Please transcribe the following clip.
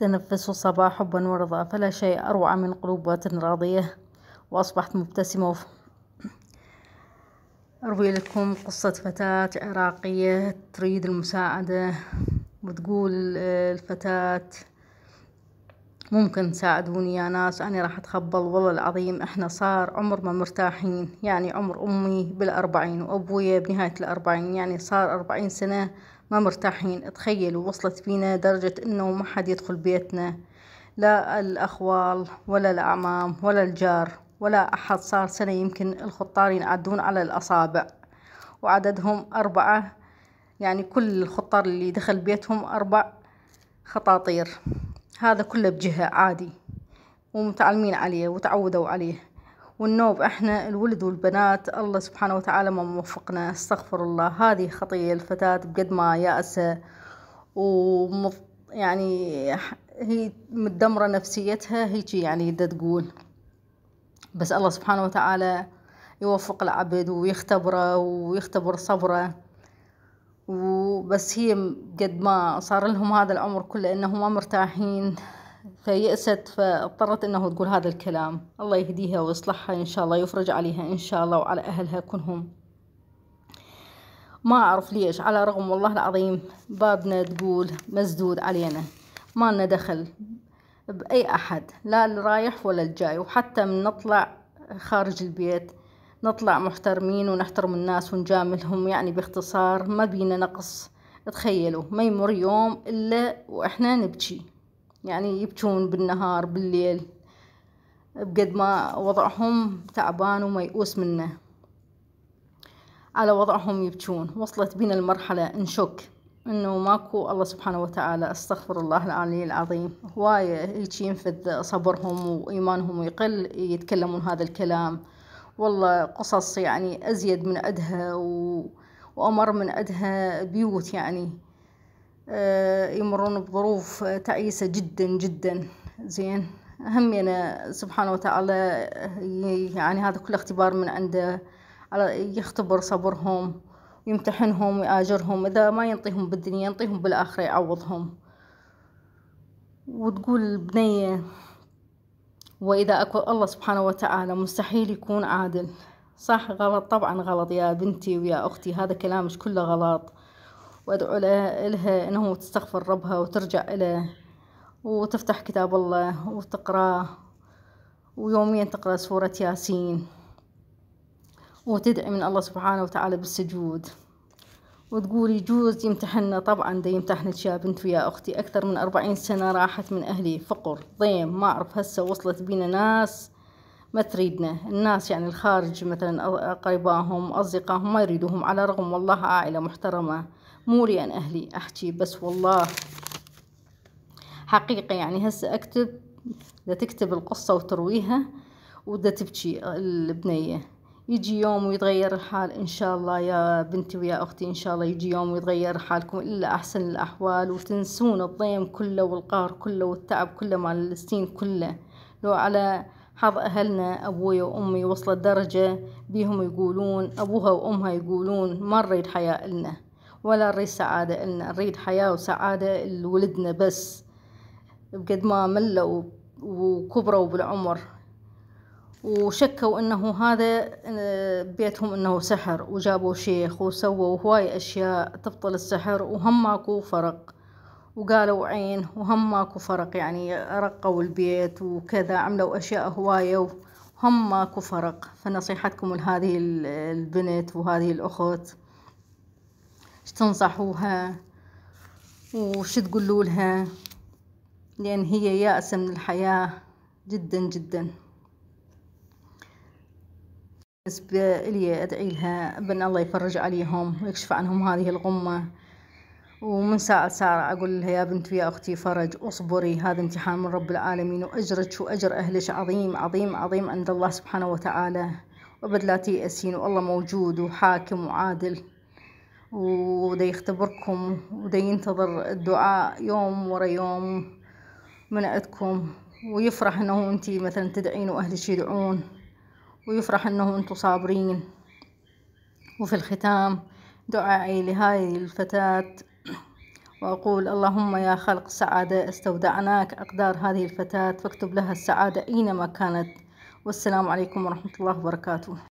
تنفس الصباح حبا ورضا فلا شيء أروع من قلوب راضية وأصبحت مبتسمة أروي لكم قصة فتاة عراقية تريد المساعدة وتقول آه، الفتاة ممكن تساعدوني يا ناس أنا راح أتخبل والله العظيم إحنا صار عمر ما مرتاحين يعني عمر أمي بالأربعين وأبويا بنهاية الأربعين يعني صار أربعين سنة ما مرتاحين تخيلوا وصلت فينا درجة انه ما حد يدخل بيتنا لا الاخوال ولا الاعمام ولا الجار ولا احد صار سنة يمكن الخطار ينعدون على الاصابع وعددهم اربعة يعني كل الخطار اللي دخل بيتهم اربع خطاطير هذا كله بجهة عادي ومتعلمين عليه وتعودوا عليه والنوب احنا الولد والبنات الله سبحانه وتعالى ما موفقنا استغفر الله هذه خطية الفتاة بقد ما يأسة ومف يعني هي مدمرة نفسيتها هيك يعني دا تقول بس الله سبحانه وتعالى يوفق العبد ويختبره ويختبر صبره وبس هي قد ما صار لهم هذا العمر كله انهم ما مرتاحين فيأست فاضطرت انه تقول هذا الكلام الله يهديها ويصلحها ان شاء الله يفرج عليها ان شاء الله وعلى اهلها كلهم ما اعرف ليش على رغم والله العظيم بابنا تقول مسدود علينا ما لنا دخل باي احد لا الرايح ولا الجاي وحتى من نطلع خارج البيت نطلع محترمين ونحترم الناس ونجاملهم يعني باختصار ما بينا نقص تخيلوا ما يمر يوم الا واحنا نبكي يعني يبكون بالنهار بالليل بقد ما وضعهم تعبان وميؤوس منه على وضعهم يبكون وصلت بنا المرحلة نشك انه ماكو الله سبحانه وتعالى استغفر الله العلي العظيم هواية هيجي ينفذ صبرهم وايمانهم ويقل يتكلمون هذا الكلام والله قصص يعني ازيد من ادها و... وامر من ادها بيوت يعني آه، يمرون بظروف آه، تعيسة جدا جدا زين يعني سبحانه وتعالى آه، يعني هذا كله اختبار من عنده يختبر صبرهم يمتحنهم ويآجرهم إذا ما ينطيهم بالدنيا ينطيهم بالآخرة يعوضهم وتقول البنية وإذا أكو الله سبحانه وتعالى مستحيل يكون عادل صح غلط طبعا غلط يا بنتي ويا أختي هذا كلامش كله غلط وأدعو لها أنه تستغفر ربها وترجع إليه وتفتح كتاب الله وتقرأه ويوميا تقرأ سورة ياسين وتدعي من الله سبحانه وتعالى بالسجود وتقول يجوز يمتحنا طبعا دا يمتحنك يا بنت ويا اختي اكثر من اربعين سنة راحت من اهلي فقر ضيم ما اعرف هسه وصلت بينا ناس ما تريدنا الناس يعني الخارج مثلا اقرباهم اصدقائهم ما يريدوهم على رغم والله عائلة محترمة مو لي أن أهلي أحكي بس والله حقيقة يعني هسه أكتب دا تكتب القصة وترويها ودا تبكي البنية يجي يوم ويتغير الحال إن شاء الله يا بنتي ويا أختي إن شاء الله يجي يوم ويتغير حالكم إلا أحسن الأحوال وتنسون الضيم كله والقهر كله والتعب كله مع السنين كله لو على حظ أهلنا أبوي وأمي وصلت درجة بيهم يقولون أبوها وأمها يقولون مرة الحياة حياة إلنا ولا نريد سعادة إلنا نريد حياة وسعادة لولدنا بس بقد ما ملوا وكبروا بالعمر وشكوا انه هذا آه، بيتهم انه سحر وجابوا شيخ وسووا هواي اشياء تبطل السحر وهم ماكو فرق وقالوا عين وهم ماكو فرق يعني رقوا البيت وكذا عملوا اشياء هواية وهم ماكو فرق فنصيحتكم لهذه البنت وهذه الاخت تنصحوها وش تقولوا لها لان هي يائسه من الحياه جدا جدا بالنسبه لي ادعي لها بان الله يفرج عليهم ويكشف عنهم هذه الغمه ومن ساعة ساعة أقول لها يا بنتي يا أختي فرج أصبري هذا امتحان من رب العالمين وأجرك وأجر أهلك عظيم عظيم عظيم عند الله سبحانه وتعالى وأبد لا تيأسين والله موجود وحاكم وعادل ودا يختبركم ودا ينتظر الدعاء يوم ورا يوم من عندكم ويفرح انه انت مثلا تدعين واهلك يدعون ويفرح انه انتم صابرين وفي الختام دعائي لهاي الفتاة وأقول اللهم يا خلق السعادة استودعناك أقدار هذه الفتاة فاكتب لها السعادة أينما كانت والسلام عليكم ورحمة الله وبركاته